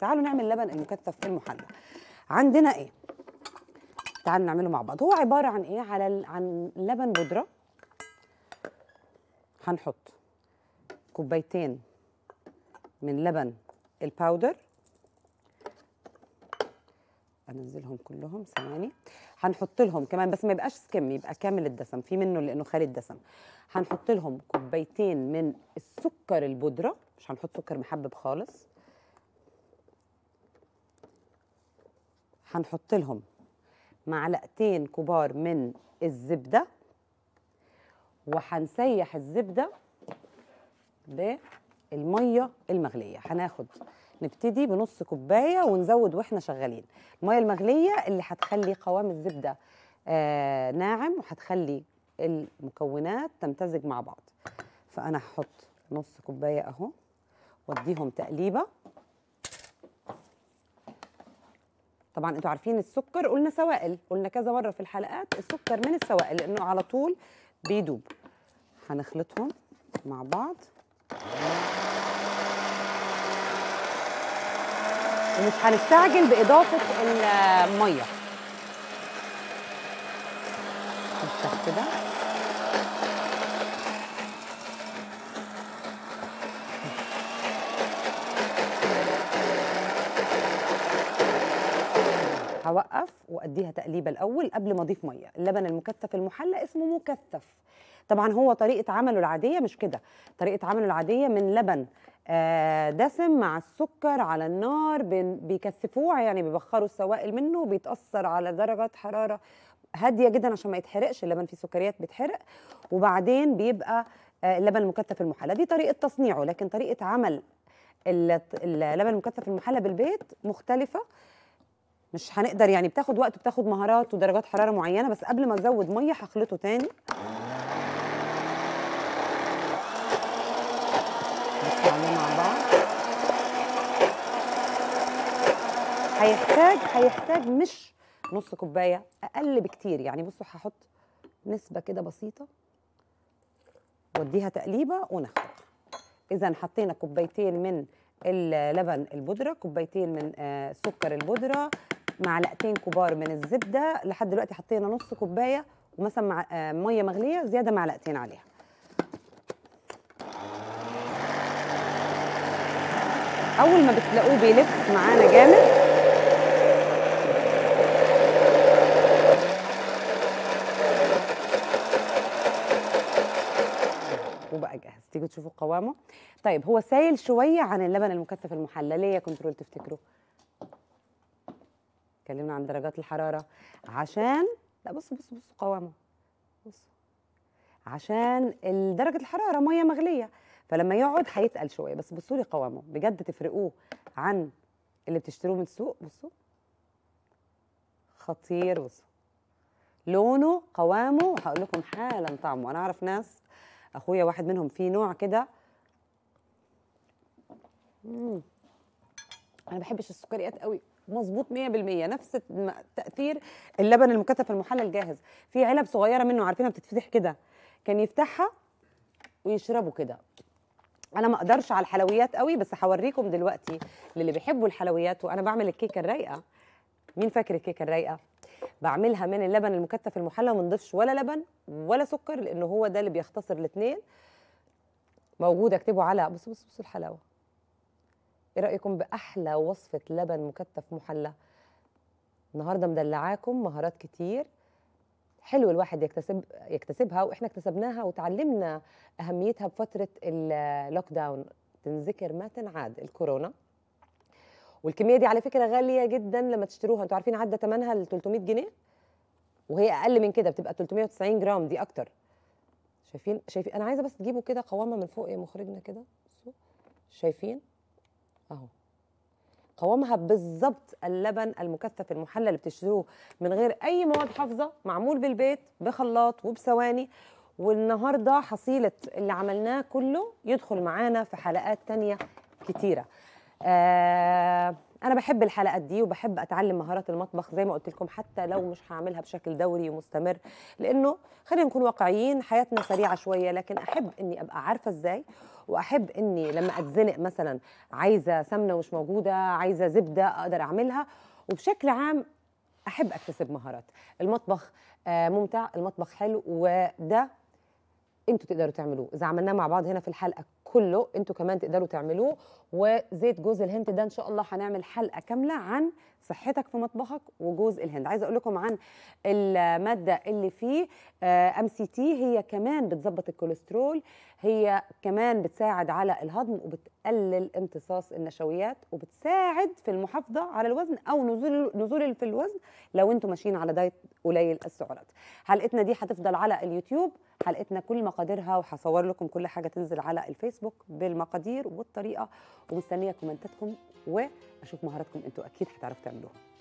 تعالوا نعمل لبن المكثف المحلى عندنا ايه تعالوا نعمله مع بعض هو عباره عن ايه على عن لبن بودره هنحط كوبايتين من لبن الباودر انزلهم كلهم ثواني هنحط لهم كمان بس ما يبقاش سكم يبقى كامل الدسم في منه لانه خالي الدسم هنحط لهم كوبايتين من السكر البودره مش هنحط سكر محبب خالص هنحط لهم معلقتين كبار من الزبدة وهنسيح الزبدة بالمية المغلية هناخد نبتدي بنص كوباية ونزود واحنا شغالين المية المغلية اللي هتخلي قوام الزبدة آه ناعم وهتخلي المكونات تمتزج مع بعض فأنا هحط نص كوباية أهو واديهم تقليبة طبعا انتوا عارفين السكر قلنا سوائل قلنا كذا مره في الحلقات السكر من السوائل لانه على طول بيدوب هنخلطهم مع بعض ومش هنستعجل باضافه الميه نفتح كده هوقف واديها تقليبه الاول قبل ما اضيف ميه اللبن المكثف المحلى اسمه مكثف طبعا هو طريقه عمله العاديه مش كده طريقه عمله العاديه من لبن آه، دسم مع السكر على النار بيكثفوه يعني بيبخروا السوائل منه بيتاثر على درجه حراره هاديه جدا عشان ما يتحرقش اللبن فيه سكريات بيتحرق وبعدين بيبقى آه، اللبن المكثف المحلى دي طريقه تصنيعه لكن طريقه عمل اللبن المكثف المحلى بالبيت مختلفه مش هنقدر يعني بتاخد وقت وبتاخد مهارات ودرجات حراره معينه بس قبل ما ازود ميه هخلطه تاني هيحتاج هيحتاج مش نص كوبايه اقل بكتير يعني بصوا هحط نسبه كده بسيطه واديها تقليبه ونخرج اذا حطينا كوبايتين من اللبن البودره كوبايتين من آه، سكر البودره معلقتين كبار من الزبده لحد دلوقتي حطينا نص كوبايه ومثلا مع آه، ميه مغليه زياده معلقتين عليها اول ما بتلاقوه بيلف معانا جامد وبقى جاهز تيجوا تشوفوا قوامه طيب هو سايل شويه عن اللبن المكثف المحلى ليه يا كنترول تفتكروا اتكلمنا عن درجات الحراره عشان لا بص بص بص قوامه بص عشان درجه الحراره ميه مغليه فلما يقعد هيتقل شويه بس بصوا لي قوامه بجد تفرقوه عن اللي بتشتروه من السوق بصوا خطير بصوا لونه قوامه وهقول لكم حالا طعمه انا اعرف ناس اخويا واحد منهم في نوع كده انا بحبش السكريات قوي مظبوط 100% نفس تاثير اللبن المكثف المحلى الجاهز في علب صغيره منه عارفينها بتتفتح كده كان يفتحها ويشربوا كده انا ما اقدرش على الحلويات قوي بس هوريكم دلوقتي للي بيحبوا الحلويات وانا بعمل الكيكه الرايقه مين فاكر الكيكه الرايقه بعملها من اللبن المكثف المحلى وما نضيفش ولا لبن ولا سكر لان هو ده اللي بيختصر الاثنين موجوده اكتبوا على بصوا بصوا بص الحلاوه ايه رايكم باحلى وصفه لبن مكثف محلى النهارده مدلعاكم مهارات كتير حلو الواحد يكتسب يكتسبها واحنا اكتسبناها وتعلمنا اهميتها بفتره اللوك داون تنذكر ما تنعاد الكورونا والكميه دي على فكره غاليه جدا لما تشتروها انتوا عارفين عدى ثمنها ل 300 جنيه وهي اقل من كده بتبقى 390 جرام دي اكتر شايفين شايفين انا عايزه بس تجيبوا كده قوامه من فوق يا إيه مخرجنا كده شايفين اهو قوامها بالظبط اللبن المكثف المحلى اللي بتشتروه من غير اي مواد حافظه معمول بالبيت بخلاط وبثواني والنهارده حصيله اللي عملناه كله يدخل معانا في حلقات تانية كتيره آه، انا بحب الحلقات دي وبحب اتعلم مهارات المطبخ زي ما قلت لكم حتى لو مش هعملها بشكل دوري ومستمر لانه خلينا نكون واقعيين حياتنا سريعه شويه لكن احب اني ابقى عارفه ازاي واحب اني لما اتزنق مثلا عايزه سمنه مش موجوده عايزه زبده اقدر اعملها وبشكل عام احب اكتسب مهارات المطبخ آه، ممتع المطبخ حلو وده انتوا تقدروا تعملوه اذا عملناه مع بعض هنا في الحلقه كله انتوا كمان تقدروا تعملوه وزيت جوز الهند ده ان شاء الله هنعمل حلقه كامله عن صحتك في مطبخك وجوز الهند عايزه اقول لكم عن الماده اللي فيه ام سي تي هي كمان بتظبط الكوليسترول هي كمان بتساعد على الهضم وبتقلل امتصاص النشويات وبتساعد في المحافظه على الوزن او نزول نزول في الوزن لو انتوا ماشيين على دايت قليل السعرات حلقتنا دي هتفضل على اليوتيوب حلقتنا كل مقاديرها وهصور لكم كل حاجه تنزل على الفيسبوك الفيسبوك بالمقادير والطريقه ومستنيه كومنتاتكم واشوف مهاراتكم انتوا اكيد هتعرفوا تعملوها